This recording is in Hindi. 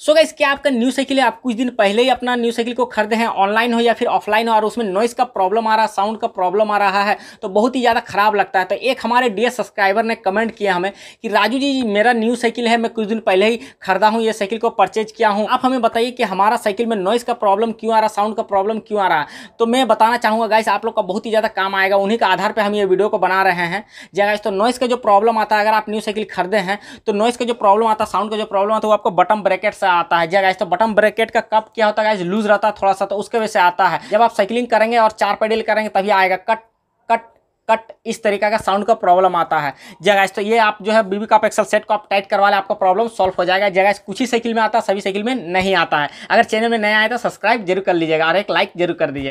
सो गाइस क्या आपका न्यू साइकिल है आप कुछ दिन पहले ही अपना न्यू साइकिल को खरीदे हैं ऑनलाइन हो या फिर ऑफलाइन हो और उसमें नॉइस का प्रॉब्लम आ रहा है साउंड का प्रॉब्लम आ रहा है तो बहुत ही ज़्यादा खराब लगता है तो एक हमारे डी सब्सक्राइबर ने कमेंट किया हमें कि राजू जी मेरा न्यू साइकिल है मैं कुछ दिन पहले ही खरीदा हूँ ये साइकिल को परचेज किया हूँ आप हमें बताइए कि हमारा साइकिल में नॉइस का प्रॉब्लम क्यों आ रहा साउंड का प्रॉब्लम क्यों आ रहा तो मैं बताना चाहूँगा गाइस आप लोग का बहुत ही ज़्यादा काम आएगा उन्हीं के आधार पर हम ये वीडियो को बना रहे हैं जै गाइस तो नॉइस का जो प्रॉब्लम आता है अगर आप न्यू साइकिल खरीदे हैं तो नॉइस का जो प्रॉब्लम आता है साउंड का जो प्रॉब्लम आता है वो आपको बटम ब्रैकेट सा आता है जी तो बटन ब्रेकेट का कप क्या होता है गाइज लूज रहता है थोड़ा सा तो उसके वजह से आता है जब आप साइकिलिंग करेंगे और चार पेडल करेंगे तभी आएगा कट कट कट इस तरीके का साउंड का प्रॉब्लम आता है जगह तो ये आप जो है बीबी का एक्सल सेट को आप टाइट करवा लें आपका प्रॉब्लम सॉल्व हो जाएगा जगह कुछ ही साइकिल में आता है सभी साइकिल में नहीं आता है अगर चैनल में नया आए तो सब्सक्राइब जरूर कर लीजिएगा और एक लाइक जरूर कर दीजिएगा